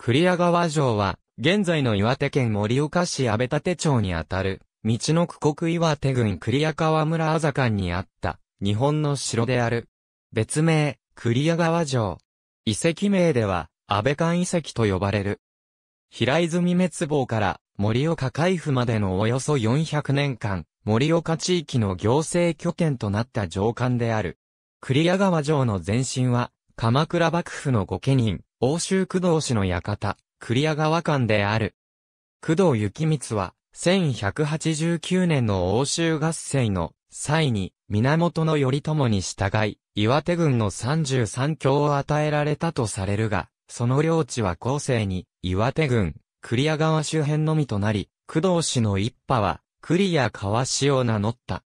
栗屋川城は、現在の岩手県盛岡市安倍立町にあたる、道の区国岩手郡栗屋川村あざかにあった、日本の城である。別名、栗屋川城。遺跡名では、安倍間遺跡と呼ばれる。平泉滅亡から盛岡海府までのおよそ400年間、盛岡地域の行政拠点となった城館である。栗屋川城の前身は、鎌倉幕府の御家人、欧州工藤氏の館、栗屋川館である。工藤幸光は、1189年の欧州合戦の際に、源頼朝に従い、岩手軍の33強を与えられたとされるが、その領地は後世に、岩手軍、栗屋川周辺のみとなり、工藤氏の一派は、栗屋川氏を名乗った。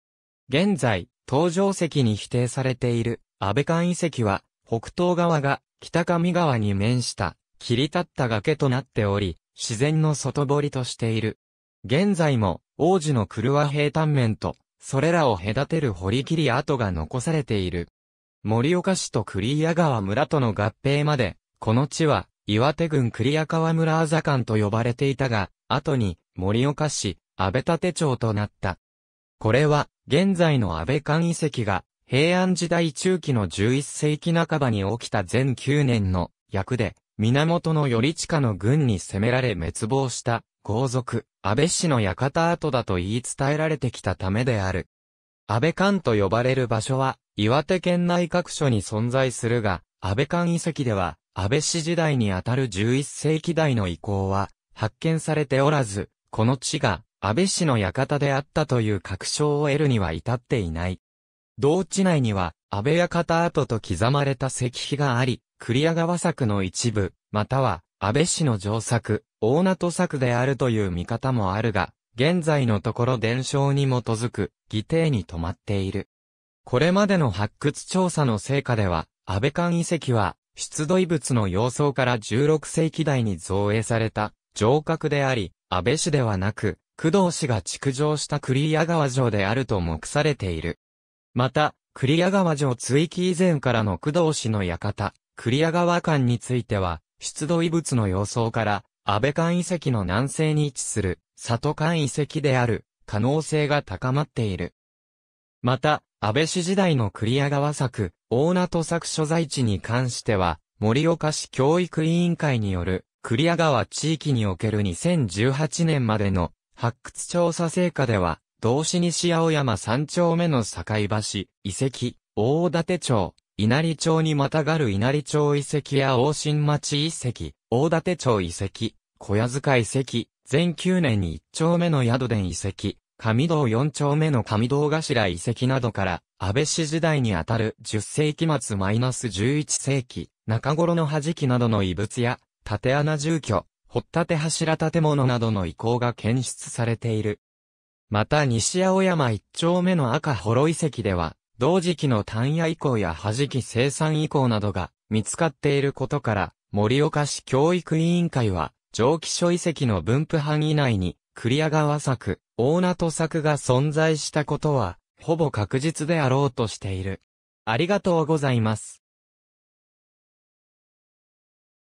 現在、東場石に否定されている、安倍館遺跡は、北東側が北上川に面した、切り立った崖となっており、自然の外堀としている。現在も、王子の狂わ平坦面と、それらを隔てる堀切り跡が残されている。森岡市と栗谷川村との合併まで、この地は、岩手郡栗谷川村あざ間と呼ばれていたが、後に、森岡市、安倍立町となった。これは、現在の安倍館遺跡が、平安時代中期の11世紀半ばに起きた全9年の役で、源頼親の軍に攻められ滅亡した豪族、安倍氏の館跡だと言い伝えられてきたためである。安倍館と呼ばれる場所は、岩手県内各所に存在するが、安倍館遺跡では、安倍氏時代にあたる11世紀代の遺構は、発見されておらず、この地が安倍氏の館であったという確証を得るには至っていない。同地内には、安倍屋方跡と刻まれた石碑があり、栗屋川作の一部、または、安倍氏の上作、大名作であるという見方もあるが、現在のところ伝承に基づく、議定に止まっている。これまでの発掘調査の成果では、安倍館遺跡は、出土遺物の様相から16世紀代に造営された、城郭であり、安倍氏ではなく、工藤氏が築城した栗屋川城であると目されている。また、栗屋川城追記以前からの工藤氏の館、栗屋川館については、出土遺物の様相から、安倍館遺跡の南西に位置する、里館遺跡である、可能性が高まっている。また、安倍氏時代の栗屋川作、大名都作所在地に関しては、森岡市教育委員会による、栗屋川地域における2018年までの発掘調査成果では、同市西青山三丁目の境橋、遺跡、大館町、稲荷町にまたがる稲荷町遺跡や大新町遺跡、大館町遺跡、小屋塚遺跡、全9年に一丁目の宿殿遺跡、上堂四丁目の上堂頭遺跡などから、安倍氏時代にあたる10世紀末マイナス -11 世紀、中頃の弾きなどの遺物や、縦穴住居、掘立柱建物などの遺構が検出されている。また西青山一丁目の赤幌遺跡では、同時期の単野遺構や弾き生産遺構などが見つかっていることから、森岡市教育委員会は、上記書遺跡の分布範囲内に、クリア川作、大名戸作が存在したことは、ほぼ確実であろうとしている。ありがとうございます。